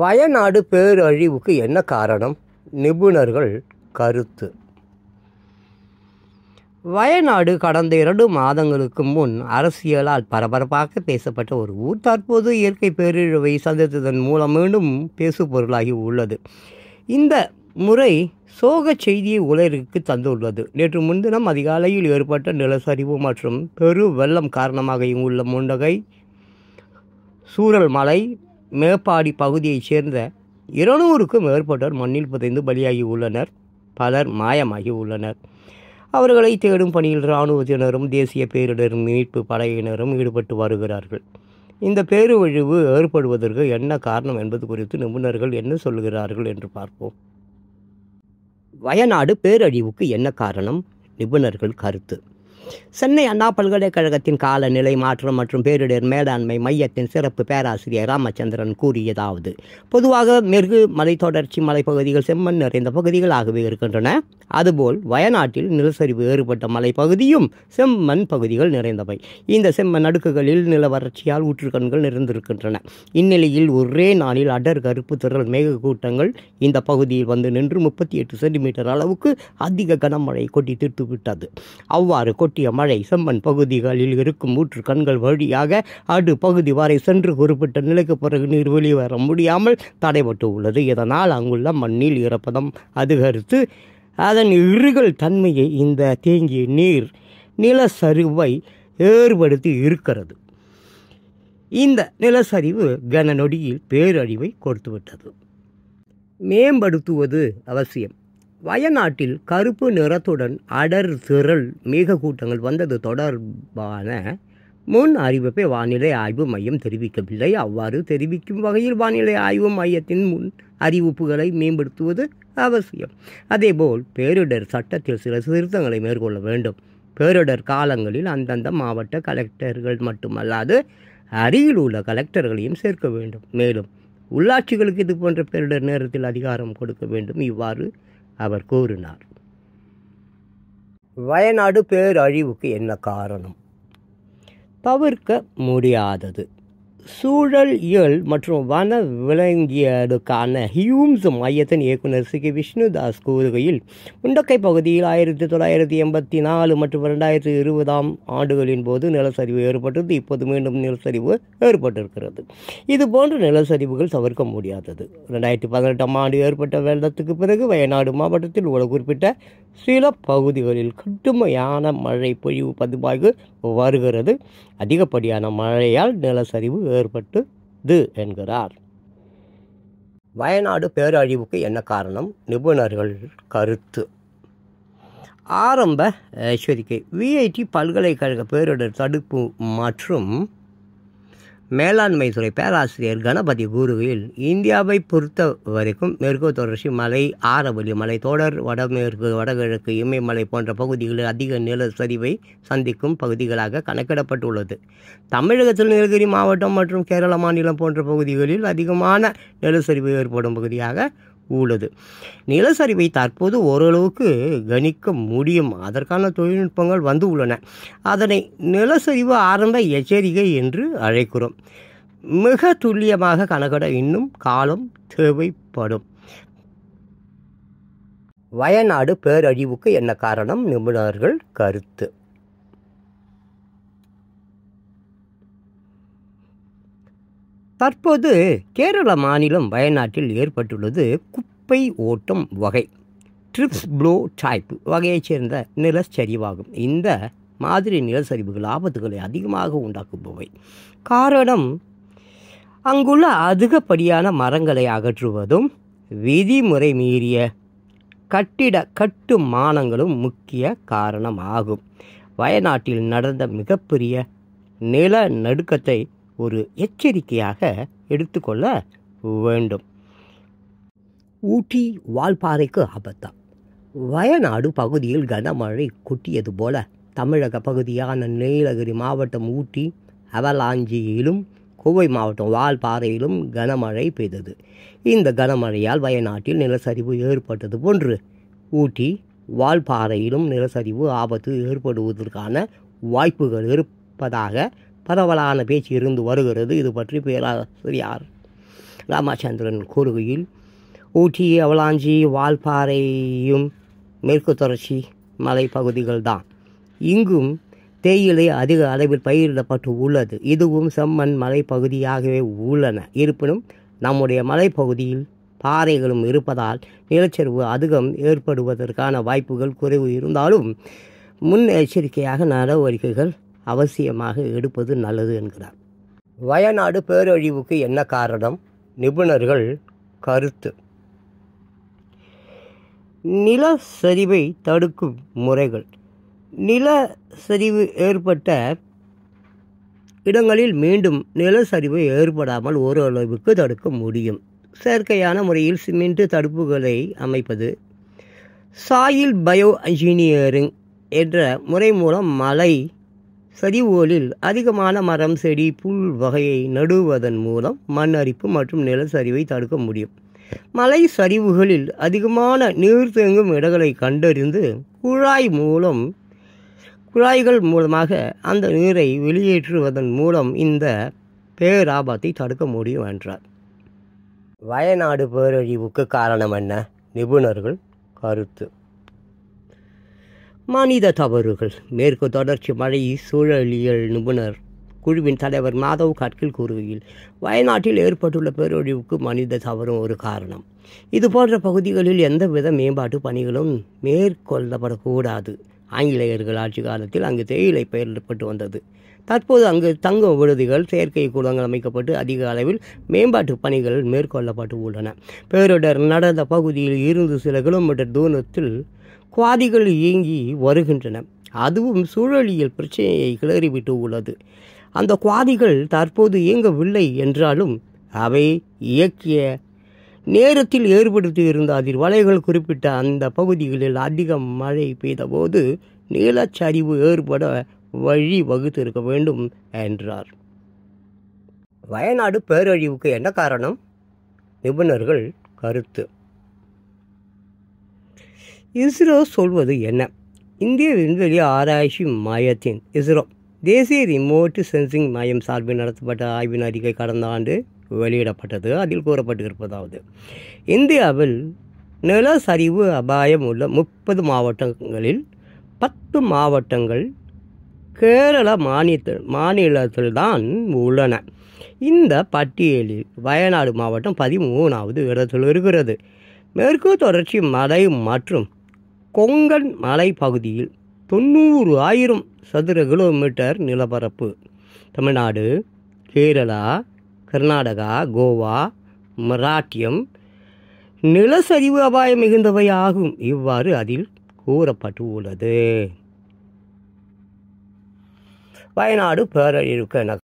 வயநாடு பேரழிவுக்கு என்ன காரணம் நிபுணர்கள் கருத்து வயநாடு கடந்த இரண்டு மாதங்களுக்கு முன் அரசியலால் பரபரப்பாக பேசப்பட்ட ஒரு ஊர் தற்போது இயற்கை பேரழிவை சந்தித்ததன் மூலம் மீண்டும் பேசு பொருளாகி உள்ளது இந்த முறை சோக செய்தியை உலகிற்கு தந்துள்ளது நேற்று முன்தினம் அதிகாலையில் ஏற்பட்ட நிலச்சரிவு மற்றும் பெரு வெள்ளம் காரணமாக இங்குள்ள முண்டகை சூரல் மலை மேப்பாடி பகுதியைச் சேர்ந்த இருநூறுக்கும் மேற்பட்டோர் மண்ணில் புதைந்து பலியாகி உள்ளனர் பலர் மாயமாகி உள்ளனர் அவர்களை தேடும் பணியில் இராணுவத்தினரும் தேசிய பேரிடர் மீட்பு படையினரும் ஈடுபட்டு வருகிறார்கள் இந்த பேருவழிவு ஏற்படுவதற்கு என்ன காரணம் என்பது குறித்து நிபுணர்கள் என்ன சொல்கிறார்கள் என்று பார்ப்போம் வயநாடு பேரழிவுக்கு என்ன காரணம் நிபுணர்கள் கருத்து சென்னை அண்ணா பல்கலைக்கழகத்தின் காலநிலை மாற்றம் மற்றும் பேரிடர் மேலாண்மை மையத்தின் சிறப்பு பேராசிரியர் ராமச்சந்திரன் கூறியதாவது பொதுவாக மெருகு மலைத்தொடர்ச்சி மலைப்பகுதிகள் செம்மண் நிறைந்த பகுதிகளாகவே இருக்கின்றன அதுபோல் வயநாட்டில் நிலச்சரிவு ஏற்பட்ட மலைப்பகுதியும் செம்மண் பகுதிகள் நிறைந்தவை இந்த செம்மண் அடுக்குகளில் வறட்சியால் ஊற்றுக்கண்கள் நிறைந்திருக்கின்றன இந்நிலையில் ஒரே நாளில் அடர் கருப்பு திரள் மேகக்கூட்டங்கள் இந்த பகுதியில் வந்து நின்று முப்பத்தி எட்டு சென்டிமீட்டர் அளவுக்கு அதிக கனமழை கொட்டி திட்டுவிட்டது அவ்வாறு கொட்டி ஒட்டிய மழை செம்மன் பகுதிகளில் இருக்கும் ஊற்று கண்கள் வழியாக அடு பகுதி வரை சென்று குறிப்பிட்ட நிலைக்கு பிறகு நீர் வெளிவர முடியாமல் தடைபட்டு உள்ளது இதனால் அங்குள்ள மண்ணில் ஈரப்பதம் அதிகரித்து அதன் இறுகல் தன்மையை இந்த தேங்கிய நீர் நிலச்சரிவை ஏற்படுத்தி இருக்கிறது இந்த நிலச்சரிவு கன நொடியில் பேரழிவை கொடுத்துவிட்டது மேம்படுத்துவது அவசியம் வயநாட்டில் கருப்பு நிறத்துடன் அடர் திரள் மேகக்கூட்டங்கள் வந்தது தொடர்பான முன் அறிவிப்பை வானிலை ஆய்வு மையம் தெரிவிக்கவில்லை அவ்வாறு தெரிவிக்கும் வகையில் வானிலை ஆய்வு மையத்தின் முன் அறிவிப்புகளை மேம்படுத்துவது அவசியம் அதேபோல் பேரிடர் சட்டத்தில் சில திருத்தங்களை மேற்கொள்ள வேண்டும் பேரிடர் காலங்களில் அந்தந்த மாவட்ட கலெக்டர்கள் மட்டுமல்லாது அருகில் உள்ள கலெக்டர்களையும் சேர்க்க வேண்டும் மேலும் உள்ளாட்சிகளுக்கு இது போன்ற பேரிடர் நேரத்தில் அதிகாரம் கொடுக்க வேண்டும் இவ்வாறு அவர் கூறினார் வயநாடு பேரழிவுக்கு என்ன காரணம் தவிர்க்க முடியாதது சூழல் இயல் மற்றும் வன விலங்கியலுக்கான ஹியூம்ஸ் மையத்தின் இயக்குனர் சி கே விஷ்ணுதாஸ் கூறுகையில் முண்டக்கை பகுதியில் ஆயிரத்தி தொள்ளாயிரத்தி எண்பத்தி நாலு மற்றும் இரண்டாயிரத்தி இருபதாம் ஆண்டுகளின் போது நிலச்சரிவு ஏற்பட்டது இப்போது மீண்டும் நிலச்சரிவு ஏற்பட்டிருக்கிறது இது போன்ற நிலச்சரிவுகள் தவிர்க்க முடியாதது ரெண்டாயிரத்தி பதினெட்டாம் ஆண்டு ஏற்பட்ட வெள்ளத்துக்கு பிறகு வயநாடு மாவட்டத்தில் உள்ள குறிப்பிட்ட சில பகுதிகளில் கடுமையான மழை பொழிவு பதிவாகி வருகிறது அதிகப்படியான மழையால் நிலச்சரிவு வேறுபட்டுது என்கிறார் வயநாடு பேரழிவுக்கு என்ன காரணம் நிபுணர்கள் கருத்து ஆரம்ப எச்சரிக்கை விஐடி பல்கலைக்கழக பேரிடர் தடுப்பு மற்றும் மேலாண்மை துறை பேராசிரியர் கணபதி கூறுகையில் இந்தியாவை பொறுத்த வரைக்கும் மேற்கு தொடர்ச்சி மலை ஆரவல்லி மலை தொடர் வடமேற்கு வடகிழக்கு இமயமலை போன்ற பகுதிகளில் அதிக நிலச்சரிவை சந்திக்கும் பகுதிகளாக கணக்கிடப்பட்டுள்ளது தமிழகத்தில் நீலகிரி மாவட்டம் மற்றும் கேரள மாநிலம் போன்ற பகுதிகளில் அதிகமான நிலச்சரிவு ஏற்படும் பகுதியாக உள்ளது நிலச்சரிவை தற்போது ஓரளவுக்கு கணிக்க முடியும் அதற்கான தொழில்நுட்பங்கள் வந்து உள்ளன அதனை நிலச்சரிவு ஆரம்ப எச்சரிக்கை என்று அழைக்கிறோம் மிக துல்லியமாக கணக்கிட இன்னும் காலம் தேவைப்படும் வயநாடு பேரழிவுக்கு என்ன காரணம் நிபுணர்கள் கருத்து தற்போது கேரள மாநிலம் வயநாட்டில் ஏற்பட்டுள்ளது குப்பை ஓட்டம் வகை ட்ரிப்ஸ் ப்ளோ டைப் வகையைச் சேர்ந்த நிலச்சரிவாகும் இந்த மாதிரி நிலச்சரிவுகள் ஆபத்துகளை அதிகமாக உண்டாக்குபவை காரணம் அங்குள்ள அதிகப்படியான மரங்களை அகற்றுவதும் விதிமுறை மீறிய கட்டிட கட்டுமானங்களும் முக்கிய காரணமாகும் வயநாட்டில் நடந்த மிகப்பெரிய நில நடுக்கத்தை ஒரு எச்சரிக்கையாக எடுத்துக்கொள்ள வேண்டும் ஊட்டி வால்பாறைக்கு ஆபத்தா வயநாடு பகுதியில் கனமழை கொட்டியது போல தமிழக பகுதியான நீலகிரி மாவட்டம் ஊட்டி அவலாஞ்சியிலும் கோவை மாவட்டம் வால்பாறையிலும் கனமழை பெய்தது இந்த கனமழையால் வயநாட்டில் நிலச்சரிவு ஏற்பட்டது போன்று ஊட்டி வால்பாறையிலும் நிலச்சரிவு ஆபத்து ஏற்படுவதற்கான வாய்ப்புகள் இருப்பதாக பரவலான பேச்சு இருந்து வருகிறது இது பற்றி பேராசிரியார் ராமச்சந்திரன் கூறுகையில் ஊட்டி அவலாஞ்சி வால்பாறையும் மேற்கு தொடர்ச்சி மலைப்பகுதிகள் தான் இங்கும் தேயிலை அதிக அளவில் பயிரிடப்பட்டு உள்ளது இதுவும் செம்மண் மலைப்பகுதியாகவே உள்ளன இருப்பினும் நம்முடைய மலைப்பகுதியில் பாறைகளும் இருப்பதால் நிலச்சரிவு அதிகம் ஏற்படுவதற்கான வாய்ப்புகள் குறைவு இருந்தாலும் முன்னெச்சரிக்கையாக நடவடிக்கைகள் அவசியமாக எடுப்பது நல்லது என்கிறார் வயநாடு பேரழிவுக்கு என்ன காரணம் நிபுணர்கள் கருத்து நில சரிவை தடுக்கும் முறைகள் நில சரிவு ஏற்பட்ட இடங்களில் மீண்டும் நிலச்சரிவு ஏற்படாமல் ஓரளவுக்கு தடுக்க முடியும் செயற்கையான முறையில் சிமெண்ட் தடுப்புகளை அமைப்பது சாயில் பயோ இன்ஜினியரிங் என்ற முறை மூலம் மலை சரிவோலில் அதிகமான மரம் செடி புல் வகையை நடுவதன் மூலம் மண் அரிப்பு மற்றும் நிலச்சரிவை தடுக்க முடியும் மலை சரிவுகளில் அதிகமான நீர் தேங்கும் இடங்களை கண்டறிந்து குழாய் மூலம் குழாய்கள் மூலமாக அந்த நீரை வெளியேற்றுவதன் மூலம் இந்த பேராபத்தை தடுக்க முடியும் என்றார் வயநாடு பேரழிவுக்கு காரணம் என்ன நிபுணர்கள் கருத்து மனித தவறுகள் மேற்கு தொடர்ச்சி மழை சூழலியல் நிபுணர் குழுவின் தலைவர் மாதவ் கட்கில் கூறுகையில் வயநாட்டில் ஏற்பட்டுள்ள பேரொழிவுக்கு மனித தவறும் ஒரு காரணம் இது போன்ற பகுதிகளில் எந்தவித மேம்பாட்டு பணிகளும் மேற்கொள்ளப்படக்கூடாது ஆங்கிலேயர்கள் ஆட்சி காலத்தில் அங்கு தேயிலை பெயரிடப்பட்டு வந்தது தற்போது அங்கு தங்க விடுதிகள் செயற்கை கூடங்கள் அமைக்கப்பட்டு அதிக அளவில் மேம்பாட்டு பணிகள் மேற்கொள்ளப்பட்டு உள்ளன பேரிடர் நடந்த பகுதியில் இருந்து சில கிலோமீட்டர் தூரத்தில் குவாதிகள் இயங்கி வருகின்றன அதுவும் சூழலியல் பிரச்சனையை கிளறிவிட்டு உள்ளது அந்த குவாதிகள் தற்போது இயங்கவில்லை என்றாலும் அவை இயக்கிய நேரத்தில் ஏற்படுத்தி இருந்த அதிர்வலைகள் குறிப்பிட்ட அந்த பகுதிகளில் அதிக மழை பெய்தபோது நீலச்சரிவு ஏற்பட வழி வகுத்திருக்க வேண்டும் என்றார் வயநாடு பேரழிவுக்கு என்ன காரணம் நிபுணர்கள் கருத்து இஸ்ரோ சொல்வது என்ன இந்திய விண்வெளி ஆராய்ச்சி மையத்தின் இஸ்ரோ தேசிய ரிமோட் சென்சிங் மையம் சார்பில் நடத்தப்பட்ட ஆய்வின் அறிக்கை கடந்த ஆண்டு வெளியிடப்பட்டது அதில் கூறப்பட்டிருப்பதாவது இந்தியாவில் நில சரிவு அபாயம் உள்ள முப்பது மாவட்டங்களில் பத்து மாவட்டங்கள் கேரள மாநில மாநிலத்தில்தான் உள்ளன இந்த பட்டியலில் வயநாடு மாவட்டம் பதிமூணாவது இடத்தில் இருக்கிறது மேற்கு தொடர்ச்சி மலை மற்றும் கொங்கன் மலைப்பகுதியில் தொண்ணூறு ஆயிரம் சதுர கிலோமீட்டர் நிலப்பரப்பு தமிழ்நாடு கேரளா கர்நாடகா கோவா மராட்டியம் நிலச்சரிவு அபாயம் மிகுந்தவை ஆகும் இவ்வாறு அதில் கூறப்பட்டு உள்ளது வயநாடு பேரழிவுக்கு